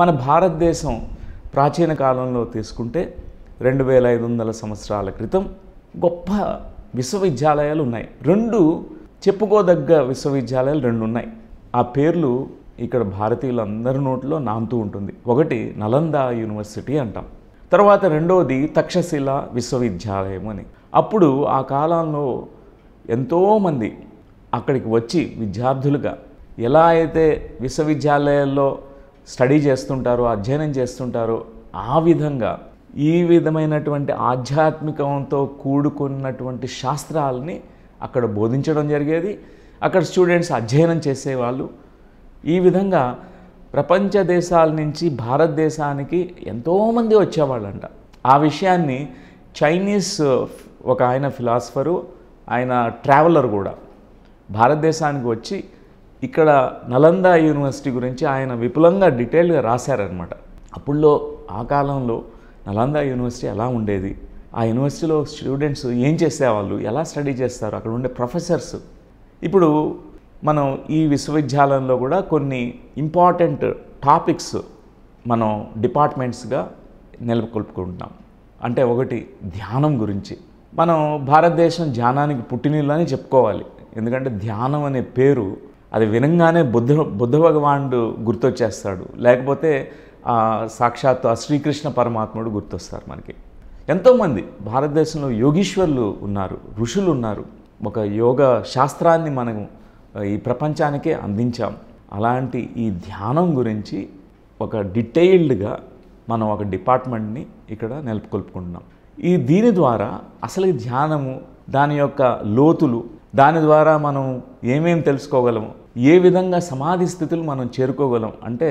మన భారతదేశం ప్రాచీన కాలంలో తీసుకుంటే రెండు వేల ఐదు వందల సంవత్సరాల క్రితం గొప్ప విశ్వవిద్యాలయాలు ఉన్నాయి రెండు చెప్పుకోదగ్గ విశ్వవిద్యాలయాలు రెండు ఉన్నాయి ఆ పేర్లు ఇక్కడ భారతీయులందరి నోట్లో నాంతూ ఉంటుంది ఒకటి నలంద యూనివర్సిటీ అంటాం తర్వాత రెండవది తక్షశిల విశ్వవిద్యాలయం అని అప్పుడు ఆ కాలంలో ఎంతోమంది అక్కడికి వచ్చి విద్యార్థులుగా ఎలా అయితే విశ్వవిద్యాలయాల్లో స్టడీ చేస్తుంటారు అధ్యయనం చేస్తుంటారు ఆ విధంగా ఈ విధమైనటువంటి ఆధ్యాత్మికంతో కూడుకున్నటువంటి శాస్త్రాలని అక్కడ బోధించడం జరిగేది అక్కడ స్టూడెంట్స్ అధ్యయనం చేసేవాళ్ళు ఈ విధంగా ప్రపంచ దేశాల నుంచి భారతదేశానికి ఎంతోమంది వచ్చేవాళ్ళంట ఆ విషయాన్ని చైనీస్ ఒక ఆయన ఫిలాసఫరు ఆయన ట్రావెలర్ కూడా భారతదేశానికి వచ్చి ఇక్కడ నలంద యూనివర్సిటీ గురించి ఆయన విపులంగా డీటెయిల్గా రాశారనమాట అప్పుడులో ఆ కాలంలో నలంద యూనివర్సిటీ ఎలా ఉండేది ఆ యూనివర్సిటీలో స్టూడెంట్స్ ఏం చేసేవాళ్ళు ఎలా స్టడీ చేస్తారు అక్కడ ఉండే ప్రొఫెసర్స్ ఇప్పుడు మనం ఈ విశ్వవిద్యాలయంలో కూడా కొన్ని ఇంపార్టెంట్ టాపిక్స్ మనం డిపార్ట్మెంట్స్గా నెలకొల్పుకుంటున్నాం అంటే ఒకటి ధ్యానం గురించి మనం భారతదేశం ధ్యానానికి పుట్టినీళ్ళు అని చెప్పుకోవాలి ఎందుకంటే ధ్యానం అనే పేరు అది వినంగానే బుద్ధ బుద్ధ భగవానుడు గుర్తొచ్చేస్తాడు లేకపోతే సాక్షాత్తు ఆ శ్రీకృష్ణ పరమాత్ముడు గుర్తొస్తారు మనకి ఎంతోమంది భారతదేశంలో యోగీశ్వర్లు ఉన్నారు ఋషులు ఉన్నారు ఒక యోగ శాస్త్రాన్ని మనం ఈ ప్రపంచానికే అందించాం అలాంటి ఈ ధ్యానం గురించి ఒక డీటెయిల్డ్గా మనం ఒక డిపార్ట్మెంట్ని ఇక్కడ నెలకొల్పుకుంటున్నాం ఈ దీని ద్వారా అసలు ధ్యానము దాని యొక్క లోతులు దాని ద్వారా మనం ఏమేమి తెలుసుకోగలము ఏ విధంగా సమాధి స్థితులు మనం చేరుకోగలం అంటే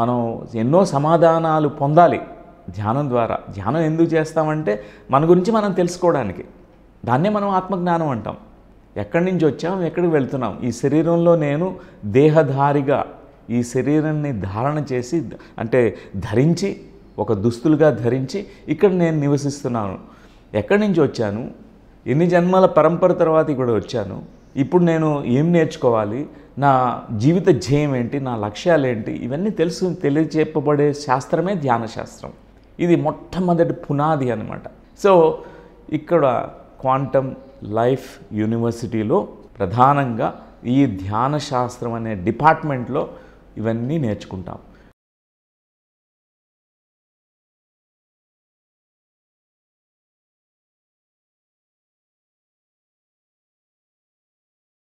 మనం ఎన్నో సమాధానాలు పొందాలి ధ్యానం ద్వారా ధ్యానం ఎందుకు చేస్తామంటే మన గురించి మనం తెలుసుకోవడానికి దాన్నే మనం ఆత్మజ్ఞానం అంటాం ఎక్కడి నుంచి వచ్చాం ఎక్కడికి వెళ్తున్నాం ఈ శరీరంలో నేను దేహధారిగా ఈ శరీరాన్ని ధారణ చేసి అంటే ధరించి ఒక దుస్తులుగా ధరించి ఇక్కడ నేను నివసిస్తున్నాను ఎక్కడి నుంచి వచ్చాను ఎన్ని జన్మల పరంపర తర్వాత ఇక్కడ వచ్చాను ఇప్పుడు నేను ఏం నేర్చుకోవాలి నా జీవిత ధ్యేయం ఏంటి నా లక్ష్యాలు ఏంటి ఇవన్నీ తెలుసు తెలియచెప్పబడే శాస్త్రమే ధ్యాన శాస్త్రం ఇది మొట్టమొదటి పునాది అనమాట సో ఇక్కడ క్వాంటమ్ లైఫ్ యూనివర్సిటీలో ప్రధానంగా ఈ ధ్యాన శాస్త్రం అనే డిపార్ట్మెంట్లో ఇవన్నీ నేర్చుకుంటాం